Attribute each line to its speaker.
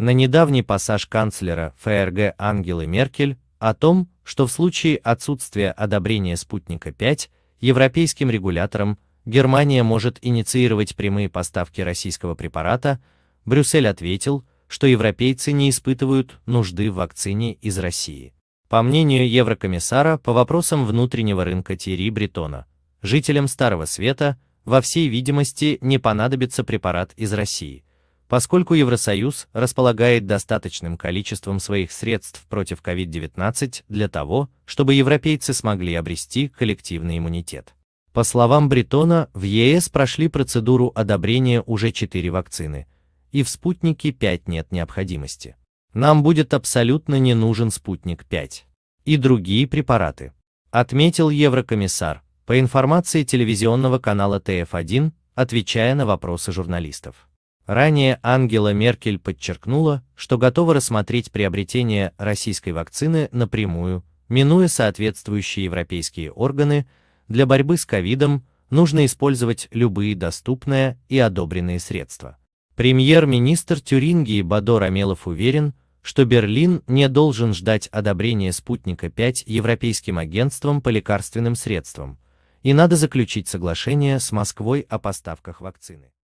Speaker 1: на недавний пассаж канцлера ФРГ Ангелы Меркель о том, что в случае отсутствия одобрения спутника 5 европейским регулятором Германия может инициировать прямые поставки российского препарата, Брюссель ответил, что европейцы не испытывают нужды в вакцине из России. По мнению еврокомиссара по вопросам внутреннего рынка Тири Бретона, жителям Старого Света, во всей видимости, не понадобится препарат из России – Поскольку Евросоюз располагает достаточным количеством своих средств против COVID-19 для того, чтобы европейцы смогли обрести коллективный иммунитет. По словам Бретона, в ЕС прошли процедуру одобрения уже 4 вакцины, и в «Спутнике 5» нет необходимости. Нам будет абсолютно не нужен «Спутник 5» и другие препараты, отметил еврокомиссар, по информации телевизионного канала ТФ1, отвечая на вопросы журналистов. Ранее Ангела Меркель подчеркнула, что готова рассмотреть приобретение российской вакцины напрямую, минуя соответствующие европейские органы, для борьбы с ковидом нужно использовать любые доступные и одобренные средства. Премьер-министр Тюрингии Бадо Рамелов уверен, что Берлин не должен ждать одобрения спутника 5 Европейским агентством по лекарственным средствам, и надо заключить соглашение с Москвой о поставках вакцины.